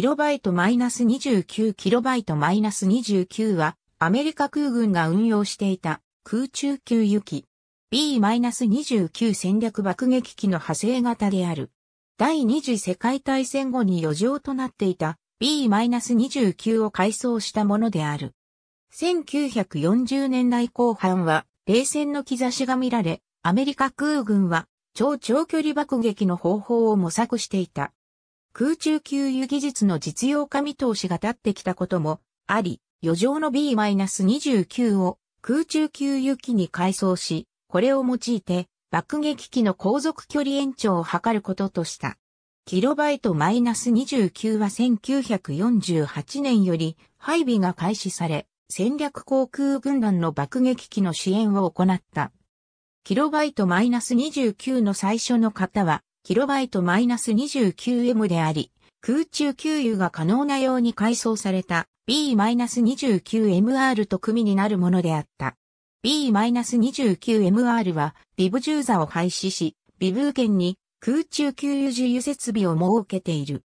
29kb-29 は、アメリカ空軍が運用していた空中給油機 B-29 戦略爆撃機の派生型である。第二次世界大戦後に余剰となっていた B-29 を改装したものである。1940年代後半は冷戦の兆しが見られ、アメリカ空軍は超長距離爆撃の方法を模索していた。空中給油技術の実用化見通しが立ってきたこともあり、余剰の B-29 を空中給油機に改装し、これを用いて爆撃機の航続距離延長を図ることとした。キロバイト -29 は1948年より配備が開始され、戦略航空軍団の爆撃機の支援を行った。キロバイト -29 の最初の方は、kb-29m であり、空中給油が可能なように改装された B-29MR と組になるものであった。B-29MR はビブジューザを廃止し、ビブー圏に空中給油自由設備を設けている。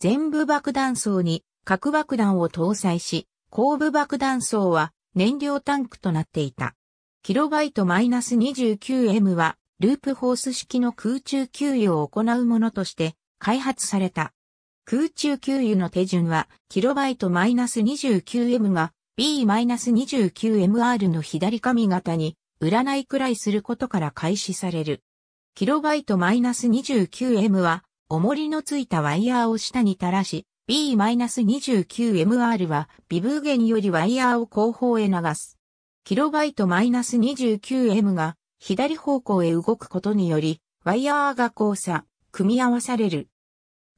全部爆弾層に核爆弾を搭載し、後部爆弾層は燃料タンクとなっていた。キロバイト -29M はループホース式の空中給油を行うものとして開発された。空中給油の手順は、キロバイト -29M が B-29MR の左上型に占いくらいすることから開始される。キロバイト -29M は、重りのついたワイヤーを下に垂らし、B-29MR は微ブーゲンよりワイヤーを後方へ流す。キロバイト -29M が左方向へ動くことにより、ワイヤーが交差、組み合わされる。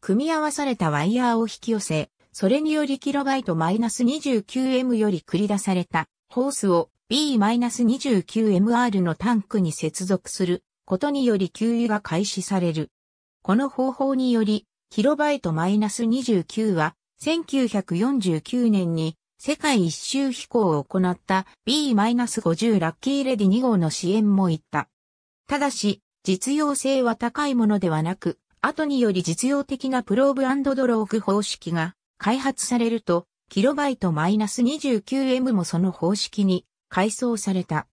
組み合わされたワイヤーを引き寄せ、それによりキロバイト -29M より繰り出されたホースを B-29MR のタンクに接続することにより給油が開始される。この方法により、キロバイト -29 は1949年に世界一周飛行を行った B-50 ラッキーレディ2号の支援も行った。ただし、実用性は高いものではなく、後により実用的なプローブドローグ方式が開発されると、キロバイト -29M もその方式に改装された。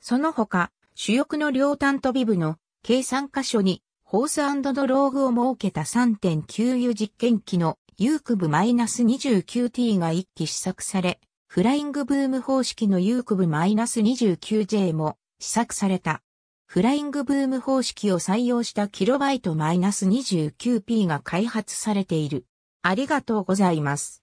その他、主翼の両端と尾部の計3箇所にホースドローグを設けた 3.9U 実験機のユーク部 -29t が一機試作され、フライングブーム方式のユーク部 -29j も試作された。フライングブーム方式を採用したキロバイト -29p が開発されている。ありがとうございます。